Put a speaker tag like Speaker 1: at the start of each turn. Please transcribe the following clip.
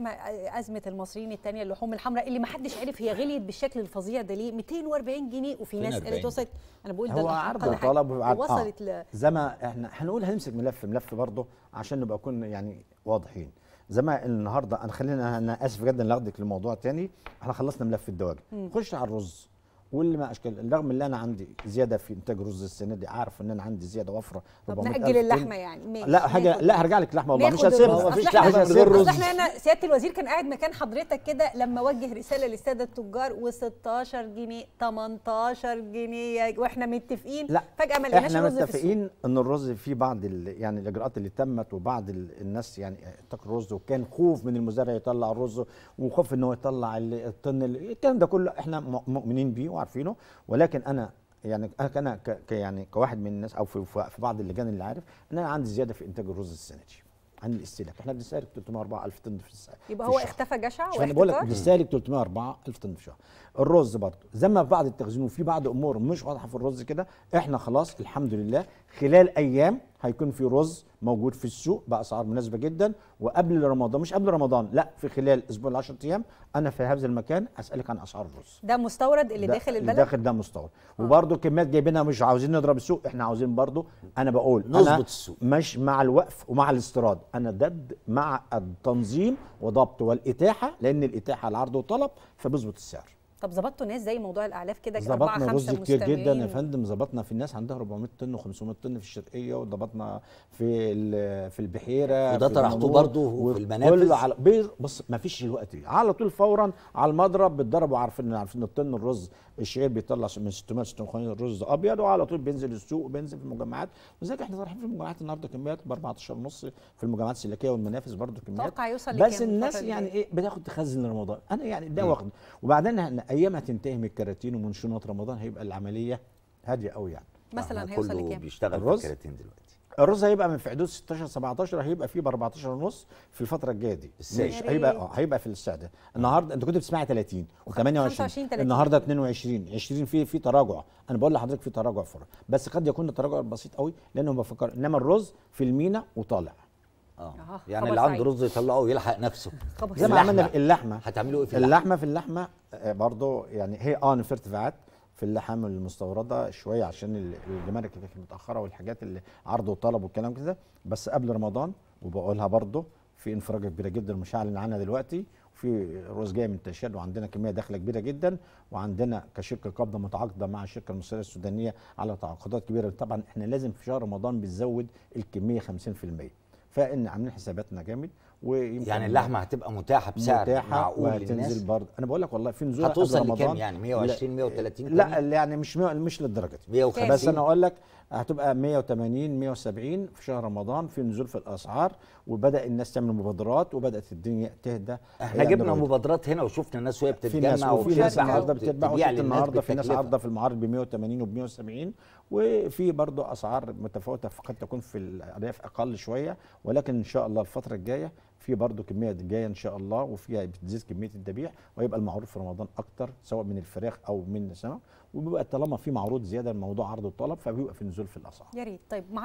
Speaker 1: أزمة المصريين التانية اللحوم الحمراء اللي ما حدش عرف هي غليت بالشكل الفظيع ده ليه 240 جنيه وفي ناس قالت وصلت أنا بقول ده هو عرض وطلب وصلت آه. ل... زي ما احنا هنقول هنمسك ملف ملف برضه عشان نبقى نكون يعني واضحين زي ما النهارده انا خلينا انا اسف جدا لاخدك لموضوع تاني احنا خلصنا ملف الدواجن خش على الرز واللي ما اشكال رغم ان انا عندي زياده في انتاج رز السنه دي عارف ان انا عندي زياده وفره طب ناجل اللحمه يعني ماشي لا حاجه لا هرجع لك لحمه والله مش هسيبها مفيش لحمه غير رز احنا هنا سياده الوزير كان قاعد مكان حضرتك كده لما وجه رساله للساده التجار و16 جنيه 18 جنيه واحنا متفقين لا فجاه ما لقيناش احنا متفقين ان الرز في بعض يعني الاجراءات اللي تمت وبعض الناس يعني تاكل رز وكان خوف من المزارع يطلع الرز وخوف ان هو يطلع الطن الكلام ده كله احنا مؤمنين بيه عارفينه ولكن انا يعني انا ك يعني كواحد من الناس او في, في بعض اللجان اللي عارف ان انا عندي زياده في انتاج الرز السنه دي عن الاستهلاك احنا بنستهلك 304000 طن في السنه يبقى هو اختفى جشع واحتكار بقول لك بنستهلك 304000 طن في الشهر الرز برضه زي ما في بعض التخزين وفي بعض امور مش واضحه في الرز كده احنا خلاص الحمد لله خلال ايام هيكون في رز موجود في السوق باسعار مناسبه جدا وقبل رمضان مش قبل رمضان لا في خلال اسبوع ال 10 ايام انا في هذا المكان اسالك عن اسعار الرز ده مستورد اللي ده داخل البلد اللي داخل ده مستورد آه. وبرده كميات جايبينها مش عاوزين نضرب السوق احنا عاوزين برده انا بقول نظبط السوق مش مع الوقف ومع الاستيراد انا ضد مع التنظيم وضبط والاتاحه لان الاتاحه العرض والطلب فبيظبط السعر طب ظبطتوا ناس زي موضوع الاعلاف كده ظبطنا رز كتير جدا يا فندم ظبطنا في الناس عندها 400 طن و500 طن في الشرقيه وظبطنا في في البحيره وده طرحتوه برضه في المنافذ على بص ما فيش الوقت على طول فورا على المضرب بتضربوا عارفين عارفين الطن الرز الشعير بيطلع من 600 650 رز ابيض وعلى طول بينزل السوق وبينزل في المجمعات ولذلك احنا طالعين في المجمعات النهارده كميات ب 14 ونص في المجمعات السلكيه والمنافس برضه كميات يوصل بس الناس يعني ايه بتاخد تخزن رمضان انا يعني ده واخد وبعدين ايام هتنتهي من الكراتين ومن شنط رمضان هيبقى العمليه هاديه قوي يعني مثلا هيوصل لكام بيشتغل الرز في الكراتين دلوقتي الرز هيبقى من في حدود 16 17 هيبقى فيه ب 14 ونص في الفتره الجايه دي مش هيبقى اه هيبقى في ده النهارده انت كنت بتسمعي 30 و28 النهارده 22 20 في في تراجع انا بقول لحضرتك في تراجع فرق بس قد يكون التراجع بسيط قوي لانه بفكر انما الرز في المينا وطالع آه. اه يعني اللي عنده رز يطلعه ويلحق نفسه زي ما عملنا في اللحمه هتعملوا ايه في اللحمه؟ اللحمه في اللحمه آه، برضه يعني هي اه نفرت فيهات في اللحام المستورده شويه عشان الجمارك اللي كانت متاخره والحاجات اللي عرض وطلب والكلام كده بس قبل رمضان وبقولها برضه في انفراجه كبيره جدا مش هعلن عنها دلوقتي وفي رز جاي من تشاد وعندنا كميه داخله كبيره جدا وعندنا كشركه قابضه متعاقده مع الشركه المصريه السودانيه على تعاقدات كبيره طبعا احنا لازم في شهر رمضان بنزود الكميه 50% فان عاملين حساباتنا جامد ويمكن يعني اللحمه هتبقى متاحه بسعر متاحة معقول للناس برضه انا بقول لك والله في نزول هتوصل لكام يعني 120 130 لا يعني مش مش للدرجه دي 150 بس انا اقول لك هتبقى 180 170 في شهر رمضان في نزول في الاسعار وبدا الناس تعمل مبادرات وبدات الدنيا تهدى احنا يعني جبنا مبادرات هنا وشفنا الناس وهي بتتجمع وفي ناس النهارده بتتباع وشفت النهارده في ناس عارضه في المعارض ب 180 وب 170 وفي برضه اسعار متفاوته قد تكون في الارياف اقل شويه ولكن ان شاء الله الفتره الجايه في برضه كميه جايه ان شاء الله وفيها بتزيد كميه الذبيح ويبقى المعروض في رمضان اكتر سواء من الفراخ او من السمك وبيبقى طالما في معروض زياده الموضوع عرض وطلب فبيبقى في نزول في الاسعار يا ريت طيب